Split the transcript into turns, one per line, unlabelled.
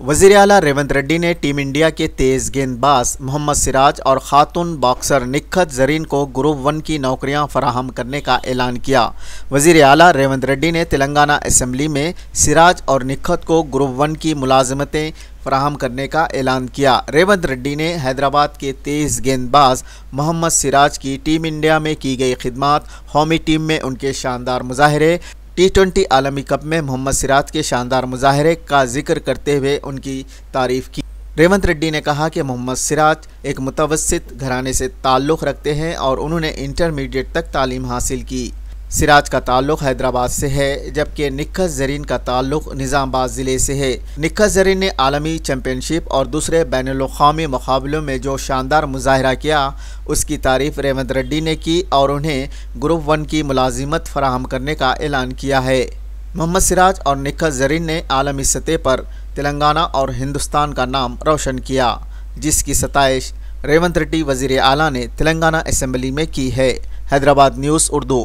वजीर अला रेवंत रेड्डी ने टीम इंडिया के तेज़ गेंदबाज मोहम्मद सिराज और खातून बॉक्सर निखत जरीन को ग्रुप वन की नौकरियां फराहम करने का ऐलान किया वजीर अला रेवंत रेड्डी ने तेलंगाना असम्बली में सिराज और निखत को ग्रुप वन की मुलाजमतें फराहम करने का ऐलान किया रेवंत रेड्डी ने हैदराबाद के तेज़ गेंदबाज मोहम्मद सिराज की टीम इंडिया में की गई खिदमत होमी टीम में उनके शानदार मुजाहरे टी ट्वेंटी आलमी कप में मोहम्मद सिराज के शानदार मुजाहरे का जिक्र करते हुए उनकी तारीफ की रेवंत रेड्डी ने कहा कि मोहम्मद सिराज एक मुतवसत घराने से ताल्लुक़ रखते हैं और उन्होंने इंटरमीडिएट तक तालीम हासिल की सिराज का ताल्लुक हैदराबाद से है जबकि निखत जरीन का ताल्लुक निज़ामबाद ज़िले से है निखत जरीन ने आलमी चैम्पियनशिप और दूसरे बैन अवी मुकाबलों में जो शानदार मुजाहरा किया उसकी तारीफ रेवंत रेड्डी ने की और उन्हें ग्रुप वन की मुलाजिमत फराहम करने का ऐलान किया है मोहम्मद सिराज और निखत जरीन ने आलमी सतह पर तेलंगाना और हिंदुस्तान का नाम रोशन किया जिसकी सतश रेवंत रेड्डी वजीर अली ने तेलंगाना असम्बली में की है हैदराबाद न्यूज़ उर्दू